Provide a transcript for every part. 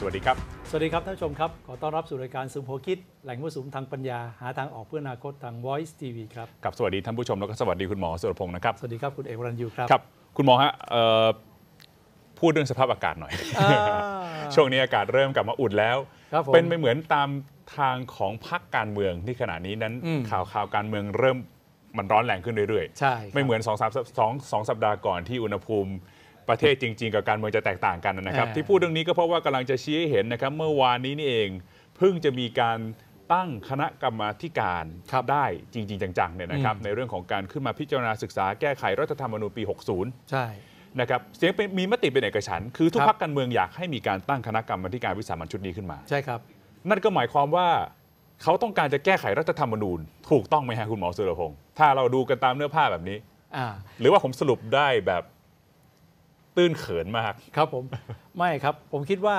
สวัสดีครับ สวัสดีครับท่านผู้ชมครับ ขอต้อนรับสู่รายการสุมโพคิดแหล่งผู้สูงทางปัญญาหาทางออกเพื่ออนาคตทาง Voice TV ครับกับสวัสดีท่านผู้ชมแล้วก็สวัสดีคุณหมอสุรพงศ์นะครับ สวัสดีครับคุณเอกวรันยูครับ ครับคุณหมอฮะพูดเรื่องสภาพอากาศหน่อยช่วงนี้อากาศเริ่มกลับมาอุ่นแล้ว เป็นไปเหมือนตามทางของพรรคการเมืองที่ขณะนี้นั้นข่าวข่าวการเมืองเริ่มมันร้อนแรงขึ้นเรื่อยๆใช่ไม่เหมือนสองสามสองสองสัปดาห์ก่อนที่อุณหภูมิประเทศจริง ๆ กับการเมืองจะแตกต่างกันนะครับ ที่พูดเรื่องนี้ก็เพราะว่ากำลังจะชี้ให้เห็นนะครับ เมื่อวานนี้นี่เอง เพิ่งจะมีการตั้งคณะกรรมาการได้จริง ๆ จัง ๆ เนี่ยนะครับ ในเรื่องของการขึ้นมาพิจารณาศึกษาแก้ไขรัฐธรรมนูญปี 60 ใช่ นะครับ เสียงเป็นมีมติเป็นเอกฉัน คือทุกพักการเมืองอยากให้มีการตั้งคณะกรรมาการวิสามัญชุดนี้ขึ้นมาใช่ครับ นั่นก็หมายความว่าเขาต้องการจะแก้ไขรัฐธรรมนูญ ถูกต้องไหมฮะคุณหมอสุรพงศ์ถ้าเราดูกันตามเนื้อผ้าแบบนี้หรือว่าผมสรุปได้แบบตื้นเขินมากครับผมไม่ครับผมคิดว่า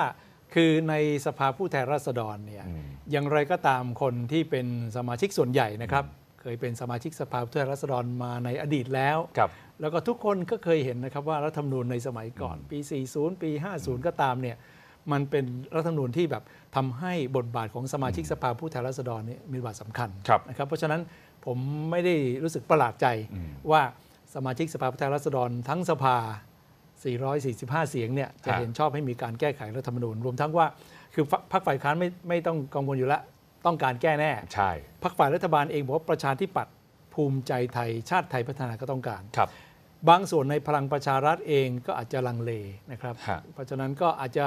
คือในสภาผู้แทนราษฎรเนี่ยอย่างไรก็ตามคนที่เป็นสมาชิกส่วนใหญ่นะครับเคยเป็นสมาชิกสภาผู้แทนราษฎรมาในอดีตแล้วครับแล้วก็ทุกคนก็เคยเห็นนะครับ ว่ารัฐธรรมนูญในสมัยก่อนปี40ปี50ก็ตามเนี่ยมันเป็นรัฐธรรมนูญที่แบบทำให้บทบาทของสมาชิกสภาผู้แทนราษฎรนี่มีบทบาทสำคัญคนะครับ เพราะฉะนั้นผมไม่ได้รู้สึกประหลาดใจว่าสมาชิกสภาผู้แทนราษฎรทั้งสภา445เสียงเนี่ยจะเห็นชอบให้มีการแก้ไขรัฐธรรมนูญรวมทั้งว่า คือพรรคฝ่ายค้านไม่ไม่ต้องกังวลอยู่แล้วต้องการแก้แน่ใช่พรรคฝ่ายรัฐบาลเอง บอกว่าประชาธิปัตย์ภูมิใจไทยชาติไทยพัฒนาก็ต้องการครับ บางส่วนในพลังประชารัฐเองก็อาจจะลังเลนะครับ เพราะฉะนั้นก็อาจจะ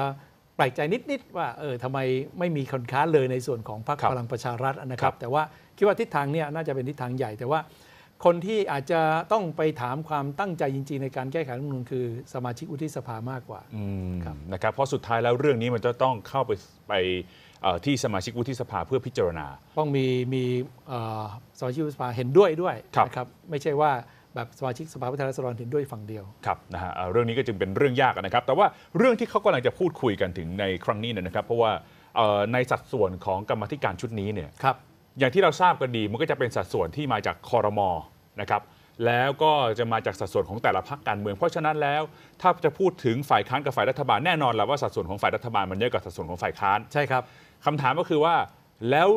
แปลกใจนิดนิดว่าเออทำไมไม่มีคนค้านเลยในส่วนของพรรคพลังประชารัฐนะครับ แต่ว่าคิดว่าทิศทางเนี่ยน่าจะเป็นทิศทางใหญ่แต่ว่าคนที่อาจจะต้องไปถามความตั้งใจจริงๆในการแก้ไขรัฐมนุนคือสมาชิกวุฒิสภามากกว่านะครับเพราะสุดท้ายแล้วเรื่องนี้มันจะต้องเข้าไปไปที่สมาชิกวุฒิสภาเพื่อพิจารณาต้องมีมีสมาชิกวุฒิสภาเห็นด้วยด้วยนะครับไม่ใช่ว่าแบบสมาชิกสภาผู้แทนราษฎรเห็นด้วยฝั่งเดียวครับนะฮะเรื่องนี้ก็จึงเป็นเรื่องยากนะครับแต่ว่าเรื่องที่เขากำลังจะพูดคุยกันถึงในครั้งนี้นะครับ เพราะว่าในสัดส่วนของกรรมธิการชุดนี้เนี่ยอย่างที่เราทราบกันดีมันก็จะเป็นสัดส่วนที่มาจากคอรมอนะครับแล้วก็จะมาจากสัดส่วนของแต่ละพรรคการเมืองเพราะฉะนั้นแล้วถ้าจะพูดถึงฝ่ายค้านกับฝ่ายรัฐบาลแน่นอนแหละว่าสัดส่วนของฝ่ายรัฐบาลมันเยอะกว่าสัดส่วนของฝ่ายค้านใช่ครับคำถามก็คือว่าแล้ว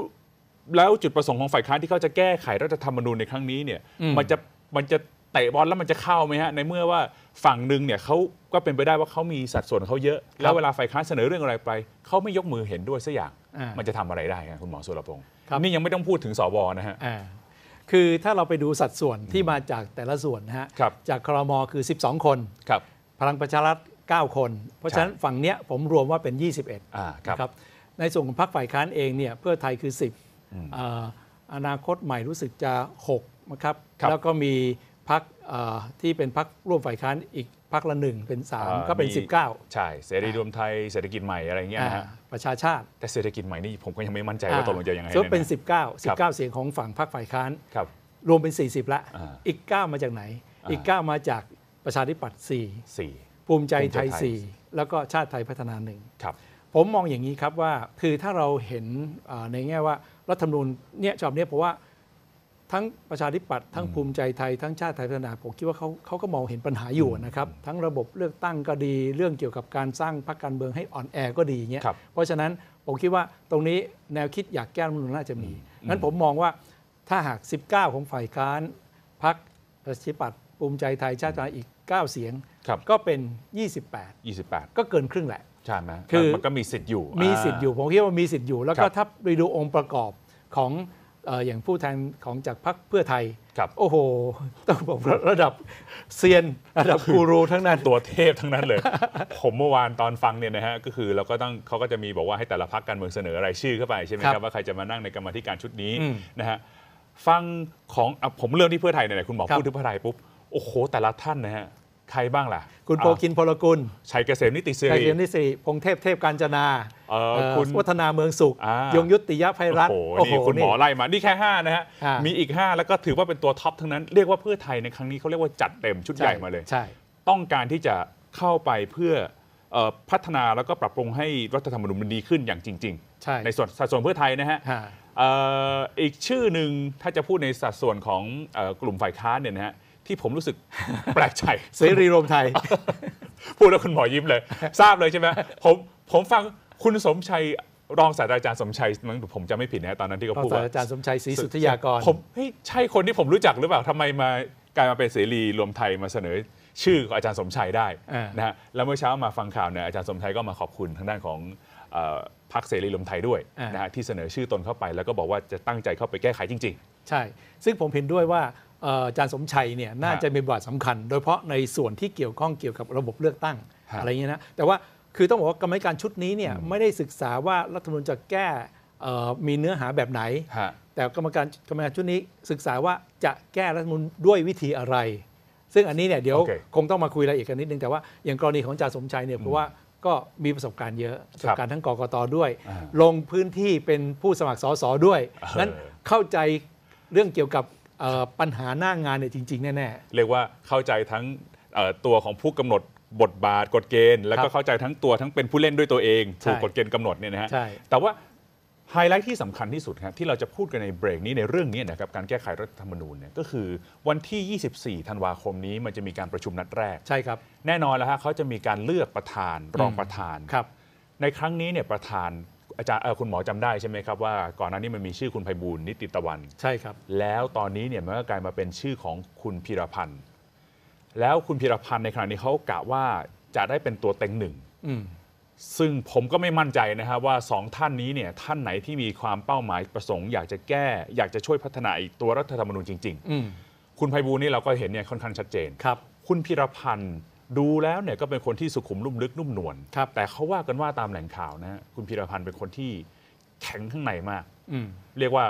แล้วจุดประสงค์ของฝ่ายค้านที่เขาจะแก้ไขรัฐธรรมนูญในครั้งนี้เนี่ยมันจะมันจะเตะบอลแล้วมันจะเข้าไหมฮะในเมื่อว่าฝั่งหนึ่งเนี่ยเขาก็เป็นไปได้ว่าเขามีสัดส่วนเขาเยอะ แล้วเวลาฝ่ายค้านเสนอเรื่องอะไรไปเขาไม่ยกมือเห็นด้วยสักอย่าง มันจะทำอะไรได้ครับคุณหมอสุรพงศ์นี่ยังไม่ต้องพูดถึงสวนะฮะคือถ้าเราไปดูสัดส่วนที่มาจากแต่ละส่วนนะฮะจากครมคือ 12 คนครับพลังประชารัฐ 9 คน เพราะฉะนั้นฝั่งเนี้ย ผมรวมว่าเป็น 21อ่าครับ ในส่วนของพรรคฝ่ายค้านเองเนี่ย เพื่อไทยคือ 10ออนาคตใหม่รู้สึกจะ6นะครับแล้วก็มีพักที่เป็นพักร่วมฝ่ายค้านอีกพักละหนึ่งเป็น3 ก็เป็น 19 ใช่เสรีรวมไทยเศรษฐกิจใหม่อะไรเงี้ยนะฮะประชาชาติแต่เศรษฐกิจใหม่นี่ผมก็ยังไม่มั่นใจว่าตกลงจะยังไงนก็เป็น 19 19 เสียงของฝั่งพักฝ่ายค้านครับรวมเป็น 40ละอีก 9 มาจากไหน อีก 9 มาจากประชาธิปัตย์4 4 ภูมิใจไทย4แล้วก็ชาติไทยพัฒนาหนึ่งครับ ผมมองอย่างนี้ครับว่าคือถ้าเราเห็นในแง่ว่ารัฐธรรมนูญเนี่ยฉบับนี้าะว่าทั้งประชาธิปัตย์ทั้งภูมิใจไทย ทั้งชาติไทยพัฒนาผมคิดว่าเขาเขาก็มองเห็นปัญหาอยู่นะครับ ทั้งระบบเลือกตั้งก็ดีเรื่องเกี่ยวกับการสร้างพรรคการเมืองให้อ่อนแอก็ดีเงี้ยเพราะฉะนั้นผมคิดว่าตรงนี้แนวคิดอยากแก้รัฐมนุนน่าจะมีนั้นผมมองว่าถ้าหาก 19 ของฝ่ายค้านพรรคประชาธิปัตย์ภูมิใจไทยชาติไทยอีก 9 เสียงก็เป็น 28 28 ก็เกินครึ่งแหละใช่ไหมคือมันก็มีสิทธิ์อยู่มีสิทธิ์อยู่ผมคิดว่ามีสิทธิ์อยู่ แล้วก็ถ้าไปดูองค์ประกอบของอย่างผู้แทนของจากพรรคเพื่อไทยโอ้โห ต้องบอกระดับเซียนระดับกูรูทั้งนั้น ตัวเทพทั้งนั้นเลย ผมเมื่อวานตอนฟังเนี่ยนะฮะ ก็คือเราก็ต้องเขาก็จะมีบอกว่าให้แต่ละพรรคการเมืองเสนอรายชื่อเข้าไปใช่ไหมครับว่าใครจะมานั่งในกรรมธิการชุดนี้นะฮะ ฟังของผมเรื่องที่เพื่อไทยเนี่ยคุณหมอพูดถึงเพื่อไทยปุ๊บ โอ้โห แต่ละท่านนะฮะใครบ้างล่ะ คุณโปกินพลกุลชัยเกษมนิติสิริชัยเกษมนิติสิริพงเทพเทพการจนาคุณวัฒนาเมืองสุข ยงยุติยะภัยรัตน์โอ้โหคุณหมอไล่มา นี่แค่ 5 นะฮะ มีอีก 5 แล้วก็ถือว่าเป็นตัวท็อปทั้งนั้น เรียกว่าเพื่อไทยในครั้งนี้เขาเรียกว่าจัดเต็มชุดใหญ่มาเลย ใช่ ต้องการที่จะเข้าไปเพื่อพัฒนาแล้วก็ปรับปรุงให้รัฐธรรมนูญมันดีขึ้นอย่างจริง ๆใในส่วนสัดส่วนเพื่อไทยนะฮะอีกชื่อหนึ่งถ้าจะพูดในสัดส่วนของกลุ่มฝ่ายค้านเนี่ยนะฮะที่ผมรู้สึกแปลกใจ เสรีรวมไทย พูดแล้วคุณหมอยิ้มเลย ทราบเลยใช่ไหมผมผมฟังคุณสมชัยรองศาสตราจารย์สมชัยมั้งผมจะไม่ผิดนะตอนนั้นที่เขาพูดว่าศาสตราจารย์สมชัยศรีสุทธยากร ผมเฮ้ยใช่คนที่ผมรู้จักหรือเปล่า ทำไมมากลายมาเป็นเสรีรวมไทยมาเสนอชื่อของอาจารย์สมชัยได้นะฮะ แล้วเมื่อเช้ามาฟังข่าวเนี่ยอาจารย์สมชัยก็มาขอบคุณทางด้านของพรรคเสรีรวมไทยด้วยนะฮะที่เสนอชื่อตนเข้าไป แล้วก็บอกว่าจะตั้งใจเข้าไปแก้ไขจริง ๆ ใช่ซึ่งผมเห็นด้วยว่าอาจารย์สมชัยเนี่ยน่าจะมีบทบาทสำคัญ โดยเฉพาะในส่วนที่เกี่ยวข้องเกี่ยวกับระบบเลือกตั้ง อะไรเงี้ยนะ แต่ว่าคือต้องบอกว่ากรรมการชุดนี้เนี่ยไม่ได้ศึกษาว่ารัฐธรรมนูญจะแก้มีเนื้อหาแบบไหนแต่กรรมการกรรมการชุดนี้ศึกษาว่าจะแก้รัฐธรรมนูญด้วยวิธีอะไร ซึ่งอันนี้เนี่ยเดี๋ยวคคงต้องมาคุยรายละเอียดกันนิดนึงแต่ว่าอย่างกรณีของอาจารย์สมชัยเนี่ยเพราะว่าก็มีประสบการณ์เยอะประสบการณ์ทั้งกรกตด้วย ลงพื้นที่เป็นผู้สมัครสสด้วยนั้นเข้าใจเรื่องเกี่ยวกับปัญหาหน้างงานเนี่ยจริงๆ แน่ๆ เรียกว่าเข้าใจทั้งตัวของผู้กำหนดบทบาทกฎเกณฑ์แล้วก็เข้าใจทั้งตัวทั้งเป็นผู้เล่นด้วยตัวเอง ถูกกฎเกณฑ์กำหนดเนี่ยนะฮะ แต่ว่า ไฮไลท์ที่สำคัญที่สุดครับที่เราจะพูดกันในเบรกนี้ในเรื่องนี้นะครับ การแก้ไขรัฐธรรมนูญเนี่ยก็คือวันที่ 24 ธันวาคมนี้ มันจะมีการประชุมนัดแรก ใช่ครับ แน่นอนแล้วฮะเขาจะมีการเลือกประธานรองประธานครับในครั้งนี้เนี่ยประธานอาจารย์คุณหมอจำได้ใช่ไหมครับว่าก่อนหน้านี้มันมีชื่อคุณไพบูลนิติตะวันใช่ครับ แล้วตอนนี้เนี่ยมันก็กลายมาเป็นชื่อของคุณพีรพันธ์แล้วคุณพีรพันธ์ในขณะนี้เขากะว่าจะได้เป็นตัวเต็งหนึ่งซึ่งผมก็ไม่มั่นใจนะครับว่าสองท่านนี้เนี่ยท่านไหนที่มีความเป้าหมายประสงค์ อยากจะแก้ อยากจะช่วยพัฒนาตัวรัฐธรรมนูญจริงๆคุณไพบูลนี่เราก็เห็นเนี่ยค่อนข้างชัดเจนครับ คุณพีรพันธ์ดูแล้วเนี่ยก็เป็นคนที่สุขุมลุ่มลึกนุ่มนวลครับ แต่เขาว่ากันว่าตามแหล่งข่าวนะคุณพีรพันธ์เป็นคนที่แข็งข้างในมากเรียกว่า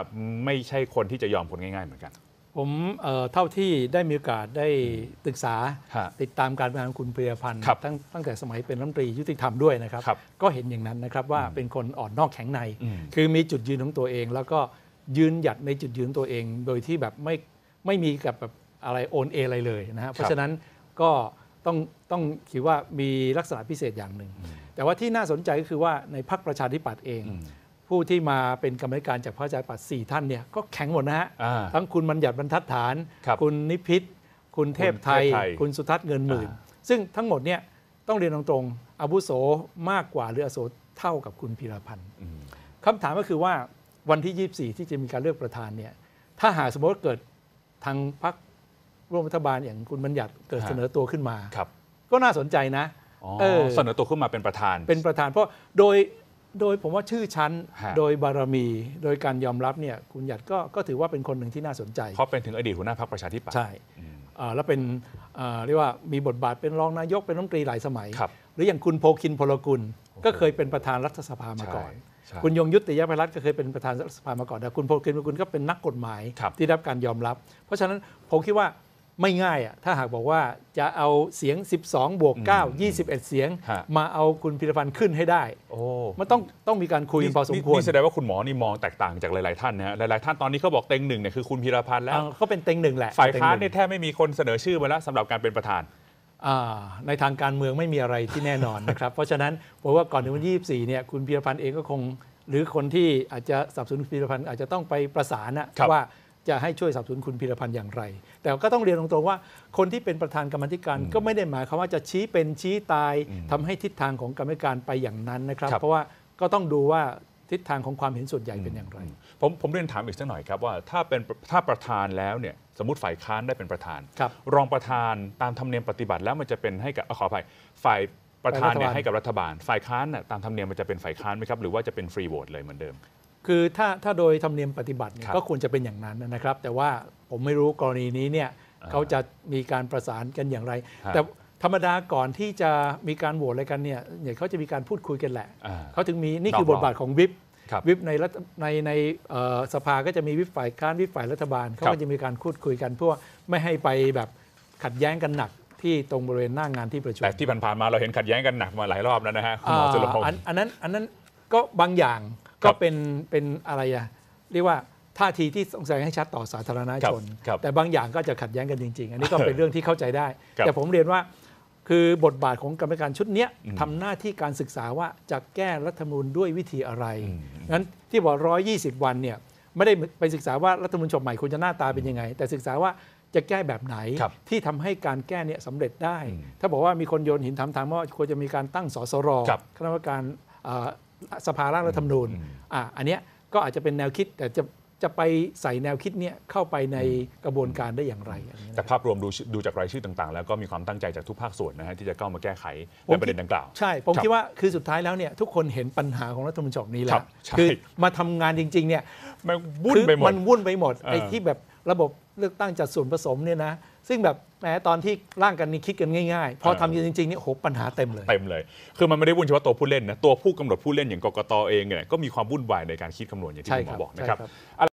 ไม่ใช่คนที่จะยอมคนง่ายๆ เหมือนกัน ผมเท่าที่ได้มีโอกาสได้ศึกษา ติดตามการทำงานคุณเพียพันธ์ตั้งตั้งแต่สมัยเป็นรัฐมนตรียุติธรรมด้วยนะครับรบก็เห็นอย่างนั้นนะครับว่าเป็นคนอ่อนนอกแข็งใน คือมีจุดยืนของตัวเองแล้วก็ยืนหยัดในจุดยืนตัวเองโดยที่แบบไม่ไม่มีกับแบบอะไรโอนเออะไรเลยนะับเพราะฉะนั้นก็ต้องต้องคิดว่ามีลักษณะพิเศษอย่างหนึ่งแต่ว่าที่น่าสนใจก็คือว่าในพรรคประชาธิปัตย์เอง ผู้ที่มาเป็นกรรมการจากพรรคประชาธิปัตย์สี่ท่านเนี่ย ก็แข็งหมดนะฮะทั้งคุณบัญญัติบรรทัดฐาน คุณนิพิษคุณเทพไทยคุณสุทัศน์เงินหมื่น ซึ่งทั้งหมดเนี่ยต้องเรียนตรงๆอาวุโสมากกว่าหรืออาโสเท่ากับคุณพีรพันธ์คำถามก็คือว่าวันที่ 24 ที่จะมีการเลือกประธานเนี่ยถ้าหากสมมติเกิดทางพรรคร่วมรัฐบาลอย่างคุณบัญญัติเกิดเสนอตัว ขึ้นมาครับก็น่าสนใจนะเออสนอตัว ขึ้นมาเป็นประธาน เป็นประธานเพราะโดยโดยผมว่าชื่อชั้นโดยบารมีโดยการยอมรับเนี่ยคุณหยัด ก็ก็ถือว่าเป็นคนหนึ่งที่น่าสนใจ เพราะเป็นถึงอดีตหัวหน้าพรรคประชาธิปัตย์ ใช่แล้วเป็นเรียกว่ามีบทบาทเป็นรองนายกเป็นรัฐมนตรีหลายสมัย หรืออย่างคุณโพคินพลกุลก็เคยเป็นประธานรัฐสภามาก่อน คุณยงยุติยภัยรัตน์ก็เคยเป็นประธานรัฐสภามาก่อนแต่คุณโพคินพลกุลก็เป็นนักกฎหมายที่ได้รับการยอมรับ เพราะฉะนั้นผมคิดว่าไม่ง่ายอะถ้าหากบอกว่าจะเอาเสียง 12 บวก9 21 เสียง มาเอาคุณพิรพันธ์ขึ้นให้ได้ โอ้มันต้องต้องมีการคุยนพอสมควรนี่แสดงว่าคุณหมอนี่มองแตกต่างจากหลายๆท่านนะฮะหลายๆท่านตอนนี้เขาบอกเต็งหนึ่งเนี่ยคือคุณพิรพันธ์แล้วเขาเป็นเต็งหนึ่งแหละฝ่ายค้านเนี่ยแทบไม่มีคนเสนอชื่อมาแล้วสำหรับการเป็นประธานในทางการเมืองไม่มีอะไรที่แน่นอนนะครับเพราะฉะนั้นาะว่าก่อนถึงวันที่24 เนี่ยคุณพิรพันธ์เองก็คง หรือคนที่อาจจะสับสนคุณพิรพันธ์อาจจะต้องไปประสานนะรว่าจะให้ช่วยสนับสนุนคุณพีรพันธ์อย่างไร แต่ก็ต้องเรียนตรงๆว่า คนที่เป็นประธานกรรมธิการก็ไม่ได้หมายความว่าจะชี้เป็นชี้ตาย ทำให้ทิศทางของกรรมธิการไปอย่างนั้นนะครับ เพราะว่าก็ต้องดูว่าทิศทางของความเห็นส่วนใหญ่เป็นอย่างไร ผมผมเรียนถามอีกสักหน่อยครับว่าถ้าเป็นถ้าประธานแล้วเนี่ยสมมติฝ่ายค้านได้เป็นประธานรรองประธานตามธรรมเนียมปฏิบัติแล้วมันจะเป็นให้กับขออภัยฝ่ายประธานเนี่ยให้กับรัฐบาล ฝ่ายค้านน่ยตามธรรมเนียมมันจะเป็นฝ่ายค้านไหมครับหรือว่าจะเป็นฟรีโหวตเลยเหมือนเดิมคือถ้าถ้าโดยธรรมเนียมปฏิบัติเนี่ยก็ควรจะเป็นอย่างนั้นนะครับ แต่ว่าผมไม่รู้กรณีนี้เนี่ย เขาจะมีการประสานกันอย่างไรรแต่ธรรมดาก่อนที่จะมีการโหวตอะไรกันเนี่ยเนี่ย เขาจะมีการพูดคุยกันแหละ เขาถึงมีนี่คือบทบาทของวิบวิบในรัฐในในสภาก็จะมีวิบฝ่าย ค้าน วิบฝ่ายรัฐบาลเขาก็จะมีการพูดคุยกันเพื่อไม่ให้ไปแบบขัดแย้งกันหนักที่ตรงบริเวณหน้างานที่ประชุมแต่ที่ผ่านมาเราเห็นขัดแย้งกันหนักมาหลายรอบแล้วนะฮะคุณหมอสุรพงศ์อันนั้นอันนั้นก็บางอย่างก็เป็นเป็นอะไรอะเรียกว่าท่าทีที่สงสัยให้ชัดต่อสาธารณชน แต่บางอย่างก็จะขัดแย้งกันจริง ๆ อันนี้ก็เป็นเรื่องที่เข้าใจได้ แต่ผมเรียนว่าคือบทบาทของกรรมการชุดนี้ทำหน้าที่การศึกษาว่าจะแก้รัฐมนูลด้วยวิธีอะไรนั้น ที่บอก 120 วันเนี่ยไม่ได้ไปศึกษาว่า รัฐมนูลฉบับใหม่ควรจะหน้าตาเป็นยังไง แต่ศึกษาว่าจะแก้แบบไหน ที่ทำให้การแก้เนี่ยสำเร็จได้ ถ้าบอกว่ามีคนโยนหินถามทางว่าควรจะมีการตั้งสสรคคณะกรรมการสภาร่างรัฐธรรมนูญอ่ะอันเนี้ยก็อาจจะเป็นแนวคิดแต่จะจะไปใส่แนวคิดเนี้ยเข้าไปในกระบวนการได้อย่างไรอันนี้แต่ภาพรวมดูดูจากรายชื่อต่างๆ แล้วก็มีความตั้งใจจากทุกภาคส่วนนะฮะที่จะเข้ามาแก้ไขในประเด็นดังกล่าวใช่ ผมคิดว่าคือสุดท้ายแล้วเนี่ยทุกคนเห็นปัญหาของรัฐมนรีฉบับนี้แล้ควคือมาทำงานจริง ๆ เนี่ยมันวุ่นไปหมดมันวุ่นไปหมด ไอ้ที่แบบระบบเลือกตั้งจัดส่วนผสมเนี่ยนะซึ่งแบบแหมตอนที่ร่างกันนี่คิดกันง่ายๆพอทำจริงๆนี่โหปัญหาเต็มเลย เต็มเลย คือมันไม่ได้วุ่นเฉพาะตัวผู้เล่นนะ ตัวผู้กำหนดผู้เล่นอย่างกกตเองเนี่ยก็มีความวุ่นวายในการคิดคำนวณอย่างที่ผมบอกนะครับ